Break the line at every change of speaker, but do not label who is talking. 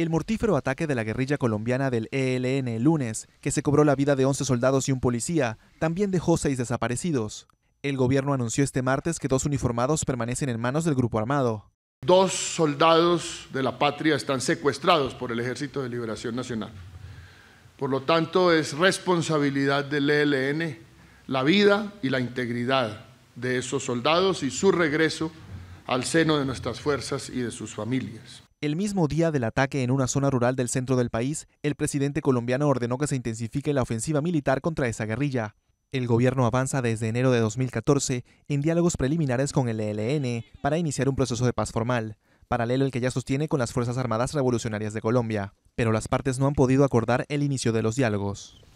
El mortífero ataque de la guerrilla colombiana del ELN el lunes, que se cobró la vida de 11 soldados y un policía, también dejó seis desaparecidos. El gobierno anunció este martes que dos uniformados permanecen en manos del grupo armado.
Dos soldados de la patria están secuestrados por el Ejército de Liberación Nacional. Por lo tanto, es responsabilidad del ELN la vida y la integridad de esos soldados y su regreso al seno de nuestras fuerzas y de sus familias. El
mismo día del ataque en una zona rural del centro del país, el presidente colombiano ordenó que se intensifique la ofensiva militar contra esa guerrilla. El gobierno avanza desde enero de 2014 en diálogos preliminares con el ELN para iniciar un proceso de paz formal, paralelo al que ya sostiene con las Fuerzas Armadas Revolucionarias de Colombia, pero las partes no han podido acordar el inicio de los diálogos.